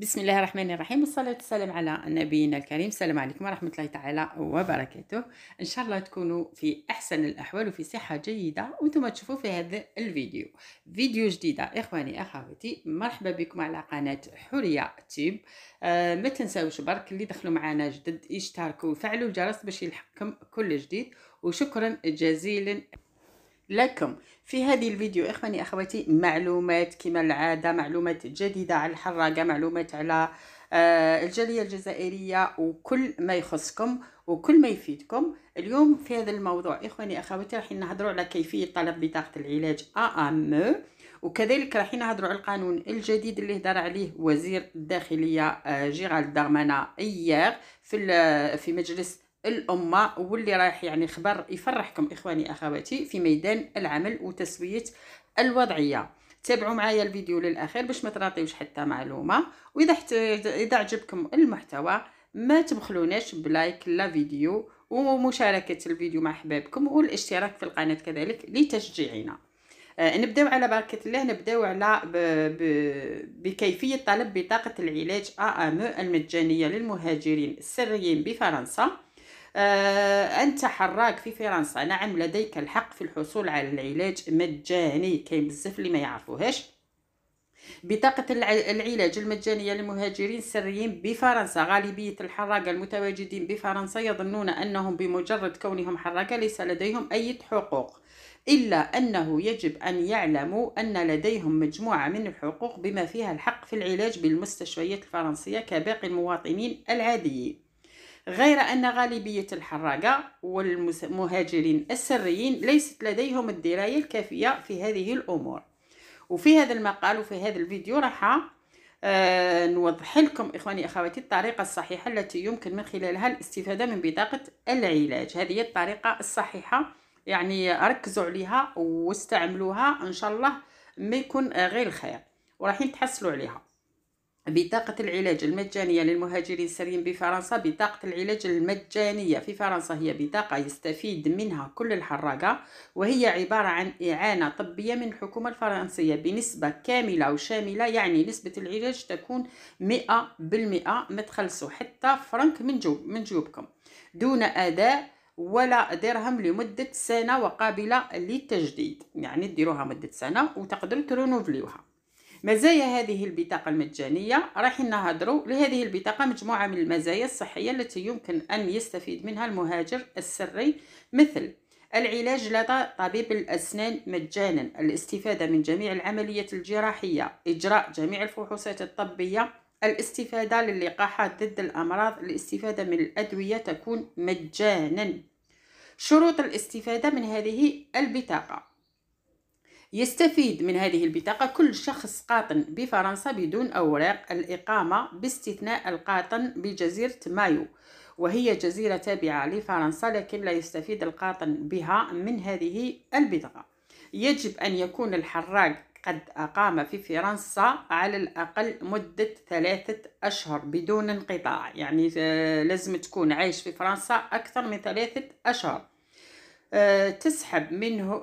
بسم الله الرحمن الرحيم والصلاة والسلام على نبينا الكريم السلام عليكم ورحمة الله تعالى وبركاته إن شاء الله تكونوا في أحسن الأحوال وفي صحة جيدة وانتم تشوفوا في هذا الفيديو فيديو جديدة إخواني أخواتي مرحبا بكم على قناة حرية تيب آه ما تنساوش برك اللي دخلوا معنا جدد يشتركوا وفعلوا الجرس باش يلحقكم كل جديد وشكرا جزيلا لكم في هذه الفيديو إخواني أخواتي معلومات كما العادة معلومات جديدة على الحراقة معلومات على آه، الجالية الجزائرية وكل ما يخصكم وكل ما يفيدكم اليوم في هذا الموضوع إخواني أخواتي راح نهضروا على كيفية طلب بطاقة العلاج أم وكذلك راح نهضروا على القانون الجديد اللي هضر عليه وزير الداخلية آه، جيرال دارمانا إيير في في مجلس الامه واللي رايح يعني خبر يفرحكم اخواني اخواتي في ميدان العمل وتسويه الوضعيه تابعوا معايا الفيديو للاخير باش ما تراطيوش حتى معلومه واذا اذا عجبكم المحتوى ما تبخلوناش بلايك لا فيديو ومشاركه الفيديو مع احبابكم والاشتراك في القناه كذلك لتشجيعنا آه نبداو على بركه الله نبداو على ب... بكيفيه طلب بطاقه العلاج ام المجانيه للمهاجرين السريين بفرنسا آه، أنت حراك في فرنسا نعم لديك الحق في الحصول على العلاج مجاني كاين بزاف اللي ما يعرفوهاش بطاقة العلاج المجانية للمهاجرين السريين بفرنسا غالبية الحراقة المتواجدين بفرنسا يظنون أنهم بمجرد كونهم حراقة ليس لديهم أي حقوق إلا أنه يجب أن يعلموا أن لديهم مجموعة من الحقوق بما فيها الحق في العلاج بالمستشفيات الفرنسية كباقي المواطنين العاديين غير أن غالبية الحراقة والمهاجرين السريين ليست لديهم الدراية الكافية في هذه الأمور وفي هذا المقال وفي هذا الفيديو راح آه نوضح لكم إخواني أخواتي الطريقة الصحيحة التي يمكن من خلالها الاستفادة من بطاقة العلاج هذه هي الطريقة الصحيحة يعني ركزوا عليها واستعملوها إن شاء الله ما يكون غير الخير وراحين تحصلوا عليها بطاقة العلاج المجانية للمهاجرين السريين بفرنسا بطاقة العلاج المجانية في فرنسا هي بطاقة يستفيد منها كل الحراقة وهي عبارة عن إعانة طبية من الحكومة الفرنسية بنسبة كاملة وشاملة يعني نسبة العلاج تكون 100% ما تخلصوا حتى فرنك من, جوب من جيوبكم دون أداء ولا درهم لمدة سنة وقابلة للتجديد يعني ديروها مدة سنة وتقدروا ترونوفليوها مزايا هذه البطاقة المجانية راح نهضروا لهذه البطاقة مجموعة من المزايا الصحية التي يمكن أن يستفيد منها المهاجر السري مثل العلاج لدى طبيب الأسنان مجانا الاستفادة من جميع العمليات الجراحية إجراء جميع الفحوصات الطبية الاستفادة للقاحات ضد الأمراض الاستفادة من الأدوية تكون مجانا شروط الاستفادة من هذه البطاقة يستفيد من هذه البطاقة كل شخص قاطن بفرنسا بدون أوراق الإقامة باستثناء القاطن بجزيرة مايو وهي جزيرة تابعة لفرنسا لكن لا يستفيد القاطن بها من هذه البطاقة يجب أن يكون الحراق قد أقام في فرنسا على الأقل مدة ثلاثة أشهر بدون انقطاع يعني آه، لازم تكون عايش في فرنسا أكثر من ثلاثة أشهر آه، تسحب منه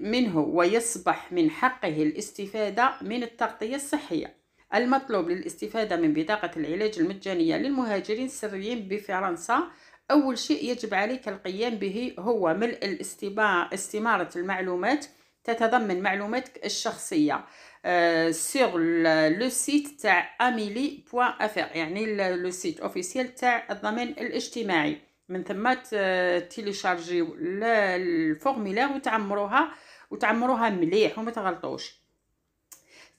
منه ويصبح من حقه الاستفادة من التغطية الصحية المطلوب للاستفادة من بطاقة العلاج المجانية للمهاجرين السريين بفرنسا أول شيء يجب عليك القيام به هو ملء استمارة المعلومات تتضمن معلوماتك الشخصية سيغ لو سيت تاع اميلي بوان افير يعني لو سيت اوفيسيال تاع الضمان الاجتماعي من ثم تيليشارجيو الفورميلير وتعمروها وتعمروها مليح وما تغلطوش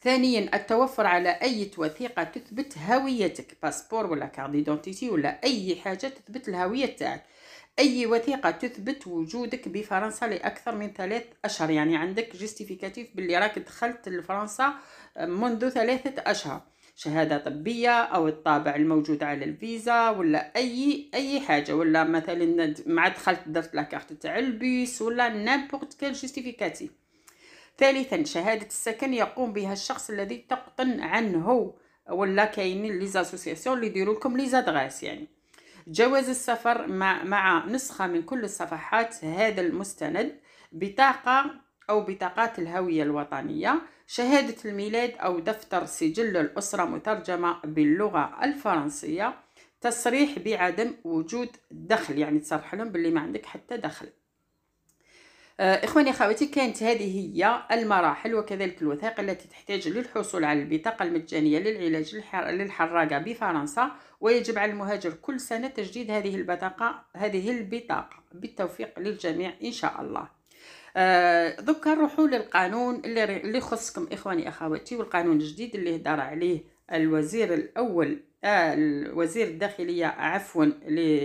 ثانيا التوفر على اي وثيقه تثبت هويتك باسبور ولا كارت ديدونتيتي ولا اي حاجه تثبت الهويه تاعك اي وثيقه تثبت وجودك بفرنسا لاكثر من ثلاث اشهر يعني عندك جيستيفيكاتيف باللي راك دخلت لفرنسا منذ ثلاثه اشهر شهادة طبية أو الطابع الموجود على الفيزا ولا أي أي حاجة ولا مثلا مع دخلت درت لاكارت تاع البيس ولا نابورت كان جوستيفيكاتيف ثالثا شهادة السكن يقوم بها الشخص الذي تقطن عنه ولا كاينين لي زاسوسياسيون اللي يديروا لكم لي زادغاس يعني جواز السفر مع مع نسخة من كل الصفحات هذا المستند بطاقة أو بطاقات الهوية الوطنية شهادة الميلاد أو دفتر سجل الأسرة مترجمة باللغة الفرنسية تصريح بعدم وجود دخل يعني تصرح لهم باللي ما عندك حتى دخل آه، اخواني اخواتي كانت هذه هي المراحل وكذلك الوثائق التي تحتاج للحصول على البطاقه المجانيه للعلاج للحراقه بفرنسا ويجب على المهاجر كل سنه تجديد هذه البطاقه هذه البطاقه بالتوفيق للجميع ان شاء الله آه، دوكا نروحوا للقانون اللي اللي اخواني اخواتي والقانون الجديد اللي هضر عليه الوزير الاول آه، الوزير الداخليه عفوا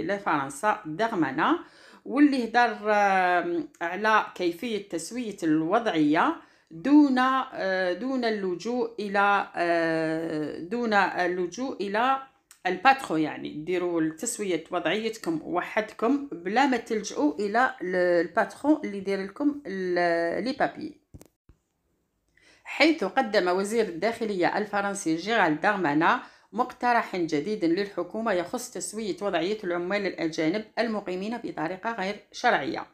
لفرنسا دغمنه واللي هضر آه، على كيفيه تسويه الوضعيه دون دون اللجوء الى دون اللجوء الى الباترو يعني ديروا التسويه وضعيتكم وحدكم بلا ما تلجؤوا الى الباترو اللي داير لكم لي بابي حيث قدم وزير الداخليه الفرنسي جيرال دارمانا مقترح جديد للحكومه يخص تسويه وضعيه العمال الاجانب المقيمين بطريقه غير شرعيه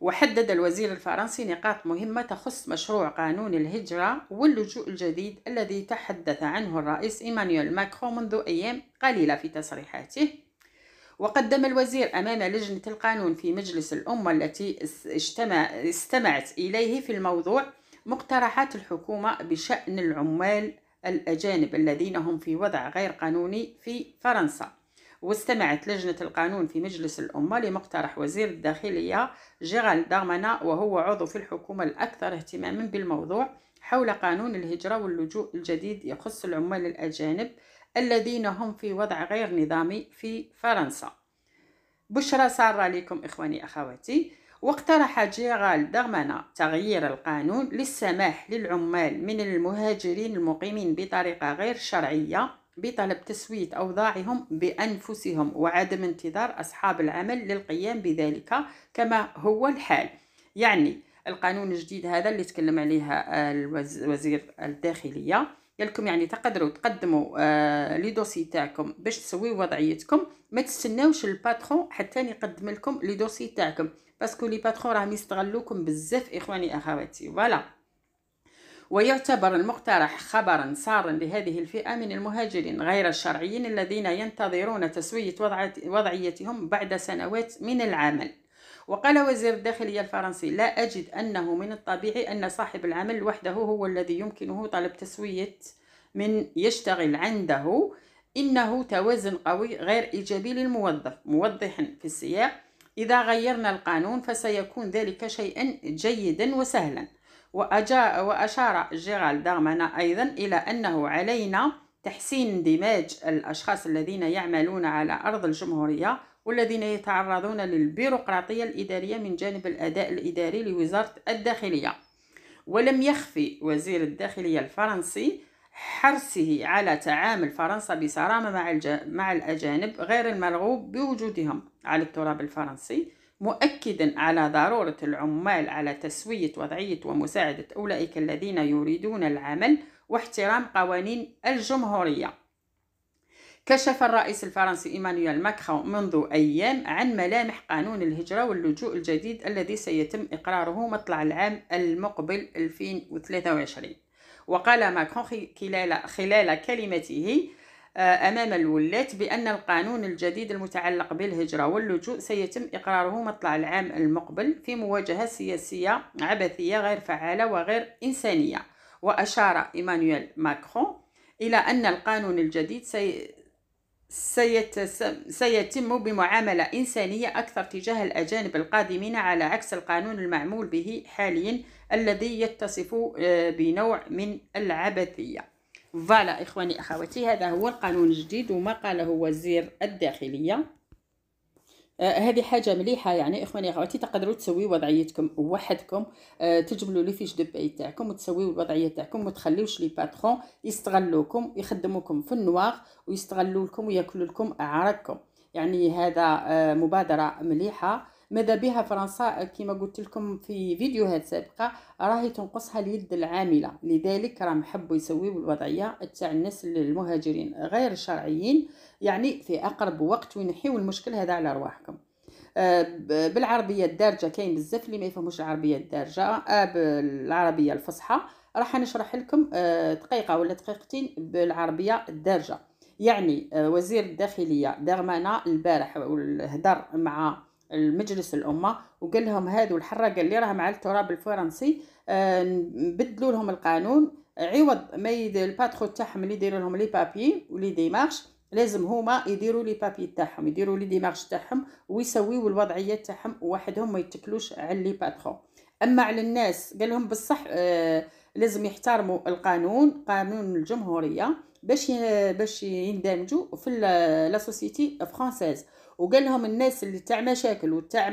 وحدد الوزير الفرنسي نقاط مهمة تخص مشروع قانون الهجرة واللجوء الجديد الذي تحدث عنه الرئيس إيمانويل ماكرون منذ أيام قليلة في تصريحاته وقدم الوزير أمام لجنة القانون في مجلس الأمة التي اجتمع استمعت إليه في الموضوع مقترحات الحكومة بشأن العمال الأجانب الذين هم في وضع غير قانوني في فرنسا واستمعت لجنة القانون في مجلس الأمة لمقترح وزير الداخلية جيرال دارمانا وهو عضو في الحكومة الأكثر اهتماما بالموضوع حول قانون الهجرة واللجوء الجديد يخص العمال الأجانب الذين هم في وضع غير نظامي في فرنسا بشرى سارة لكم إخواني أخواتي واقترح جيرال دغمنا تغيير القانون للسماح للعمال من المهاجرين المقيمين بطريقة غير شرعية بطلب تسوية أوضاعهم بأنفسهم وعدم انتظار أصحاب العمل للقيام بذلك كما هو الحال يعني القانون الجديد هذا اللي تكلم عليها آه، وزير الداخلية يلكم يعني تقدروا تقدموا آه لي دوسي تاعكم باش تسويو وضعيتكم ما تستناوش الباترون حتى يقدم لكم لي دوسي تاعكم باسكو لي باترون راهم يستغلوكم بزاف اخواني اخواتي فوالا ويعتبر المقترح خبرا سارا لهذه الفئة من المهاجرين غير الشرعيين الذين ينتظرون تسوية وضعيتهم بعد سنوات من العمل وقال وزير الداخلية الفرنسي لا أجد أنه من الطبيعي أن صاحب العمل وحده هو الذي يمكنه طلب تسوية من يشتغل عنده إنه توازن قوي غير إيجابي للموظف موضحا في السياق إذا غيرنا القانون فسيكون ذلك شيئا جيدا وسهلا وأشار جيرال دارمانا أيضا إلى أنه علينا تحسين اندماج الأشخاص الذين يعملون على أرض الجمهورية والذين يتعرضون للبيروقراطية الإدارية من جانب الأداء الإداري لوزارة الداخلية ولم يخفي وزير الداخلية الفرنسي حرصه على تعامل فرنسا بصرامة مع, الج... مع الأجانب غير المرغوب بوجودهم على التراب الفرنسي مؤكدا على ضرورة العمال على تسوية وضعية ومساعدة أولئك الذين يريدون العمل واحترام قوانين الجمهورية كشف الرئيس الفرنسي إيمانويل ماكرون منذ أيام عن ملامح قانون الهجرة واللجوء الجديد الذي سيتم إقراره مطلع العام المقبل 2023 وقال ماكرون خلال, خلال كلمته آه، أمام الولاة بأن القانون الجديد المتعلق بالهجرة واللجوء سيتم إقراره مطلع العام المقبل في مواجهة سياسية عبثية غير فعالة وغير إنسانية وأشار إيمانويل ماكرون إلى أن القانون الجديد سي... سيتم بمعاملة إنسانية أكثر تجاه الأجانب القادمين على عكس القانون المعمول به حاليا الذي يتصف آه، بنوع من العبثية فوالا اخواني اخواتي هذا هو القانون الجديد وما قاله وزير الداخليه آه هذه حاجه مليحه يعني اخواني اخواتي تقدروا تسويو وضعيتكم وحدكم آه تجبلوا لي فيش دبي تاعكم وتسويو الوضعيه تاعكم تخليوش لي باترون يستغلوكم يخدموكم في النواغ ويستغلوا لكم وياكلوا لكم اعراضكم يعني هذا آه مبادره مليحه ماذا بها فرنسا كما قلت لكم في فيديوهات سابقه راهي تنقصها اليد العامله لذلك راهم حبوا يسويوا الوضعيه تاع الناس المهاجرين غير الشرعيين يعني في اقرب وقت وينحيوا المشكل هذا على رواحكم آه، بالعربيه الدارجه كاين بزاف اللي ما يفهموش العربيه الدارجه آه، بالعربيه الفصحى راح نشرح لكم آه، دقيقه ولا دقيقتين بالعربيه الدارجه يعني وزير الداخليه دغمانا البارح هدر مع المجلس الامه وقال لهم هادو الحره اللي راهم راه مع التراب الفرنسي آه، نبدلوا لهم القانون عوض ما الباترو تاعهم اللي يدير لهم لي بابي ولي ديمارش لازم هما يديروا لي بابي تاعهم يديروا لي ديمارش تاعهم ويسويوا الوضعيه تاعهم وحدهم ما يتكلوش على لي باترو اما على الناس قال لهم بصح آه لازم يحترموا القانون قانون الجمهوريه باش باش يندمجوا في لا سوسيتي فرونسيز وقال لهم الناس اللي تاع مشاكل وتاع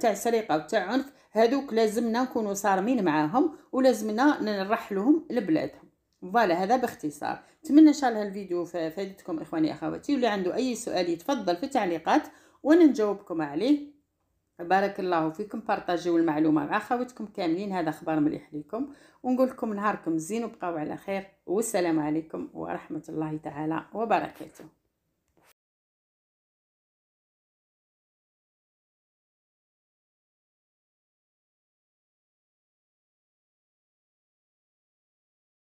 تاع سرقه وتاع عنف هذوك لازمنا نكونوا صارمين معاهم ولازمنا نرحلهم لبلادهم فوالا هذا باختصار نتمنى ان شاء الله الفيديو فادتكم اخواني اخواتي واللي عنده اي سؤال يتفضل في التعليقات وانا نجاوبكم عليه بارك الله فيكم بارطاجيو المعلومه مع خواتكم كاملين هذا خبر مليح ليكم ونقول لكم نهاركم زين وبقاو على خير والسلام عليكم ورحمه الله تعالى وبركاته